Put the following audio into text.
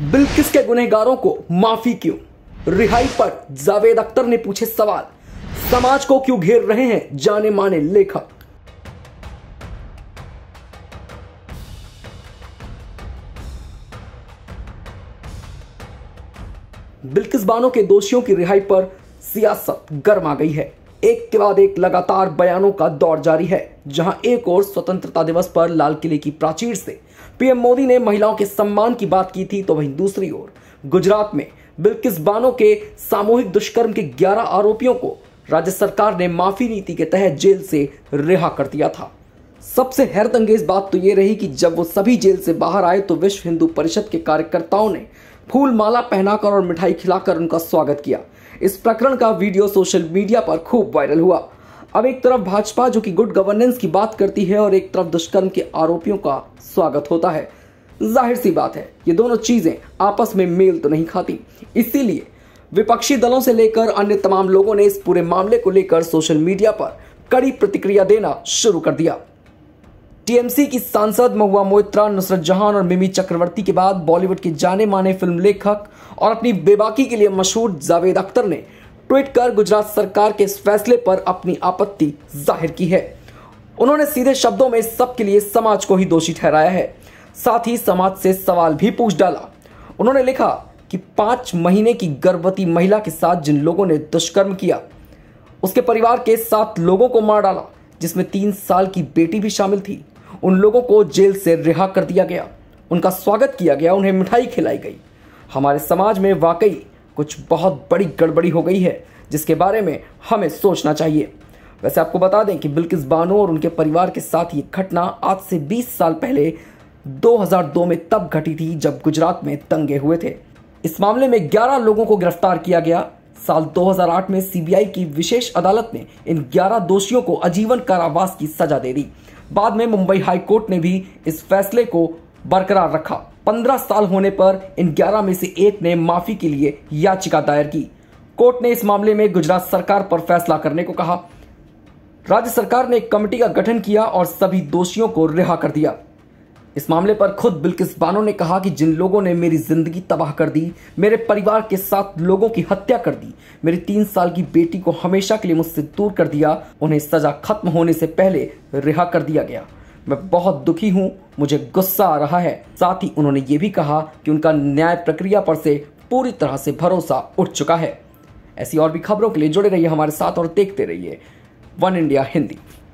बिल्किस के गुनहगारों को माफी क्यों रिहाई पर जावेद अख्तर ने पूछे सवाल समाज को क्यों घेर रहे हैं जाने माने लेखक बिल्किस बानो के दोषियों की रिहाई पर सियासत गर्म आ गई है एक के बाद एक लगातार बयानों का दौर जारी है जहां एक और स्वतंत्रता दिवस पर लाल किले की प्राचीर से पीएम मोदी ने महिलाओं के सम्मान की बात की थी तो वहीं दूसरी ओर गुजरात में बिल्किस बानो के सामूहिक दुष्कर्म के 11 आरोपियों को राज्य सरकार ने माफी नीति के तहत जेल से रिहा कर दिया था सबसे हैरत बात तो ये रही कि जब वो सभी जेल से बाहर आए तो विश्व हिंदू परिषद के कार्यकर्ताओं ने फूल माला पहनाकर और मिठाई खिलाकर उनका स्वागत किया इस प्रकरण का वीडियो सोशल मीडिया पर खूब वायरल हुआ अब एक तरफ भाजपा जो कि गुड गवर्नेंस की बात करती है और एक तरफ दुष्कर्म के आरोपियों का स्वागत होता है जाहिर सी बात है ये दोनों चीजें आपस में मेल तो नहीं खाती इसीलिए विपक्षी दलों से लेकर अन्य तमाम लोगों ने इस पूरे मामले को लेकर सोशल मीडिया पर कड़ी प्रतिक्रिया देना शुरू कर दिया टीएमसी की सांसद महुआ मोहित्रा नुसरत जहान और मिमी चक्रवर्ती के बाद बॉलीवुड के जाने माने फिल्म लेखक और अपनी बेबाकी के लिए मशहूर जावेद अख्तर ने ट्वीट कर गुजरात सरकार के इस फैसले पर अपनी आपत्ति जाहिर की है उन्होंने सीधे शब्दों में सबके लिए समाज को ही दोषी ठहराया है साथ ही समाज से सवाल भी पूछ डाला उन्होंने लिखा कि पांच महीने की गर्भवती महिला के साथ जिन लोगों ने दुष्कर्म किया उसके परिवार के सात लोगों को मार डाला जिसमें तीन साल की बेटी भी शामिल थी उन लोगों को जेल से रिहा कर दिया गया उनका स्वागत किया गया उन्हें मिठाई खिलाई गई हमारे समाज में वाकई कुछ बहुत बड़ी गड़बड़ी हो गई है जिसके बारे में हमें सोचना चाहिए वैसे आपको बता दें कि बिल्किस बानो और उनके परिवार के साथ ये घटना आज से 20 साल पहले 2002 में तब घटी थी जब गुजरात में दंगे हुए थे इस मामले में 11 लोगों को गिरफ्तार किया गया साल 2008 में सीबीआई की विशेष अदालत ने इन 11 दोषियों को आजीवन कारावास की सजा दे दी बाद में मुंबई हाई कोर्ट ने भी इस फैसले को बरकरार रखा पंद्रह साल होने पर इन ग्यारह में से एक ने माफी के लिए याचिका दायर की कोर्ट ने इस मामले में गुजरात सरकार पर फैसला करने को कहा राज्य सरकार ने एक कमेटी का गठन किया और सभी दोषियों को रिहा कर दिया इस मामले पर खुद बिल्किस बानो ने कहा कि जिन लोगों ने मेरी जिंदगी तबाह कर दी मेरे परिवार के साथ लोगों की हत्या कर दी मेरी तीन साल की बेटी को हमेशा के लिए मुझसे दूर कर दिया उन्हें सजा खत्म होने से पहले रिहा कर दिया गया मैं बहुत दुखी हूं मुझे गुस्सा आ रहा है साथ ही उन्होंने ये भी कहा कि उनका न्याय प्रक्रिया पर से पूरी तरह से भरोसा उठ चुका है ऐसी और भी खबरों के लिए जुड़े रहिए हमारे साथ और देखते रहिए वन इंडिया हिंदी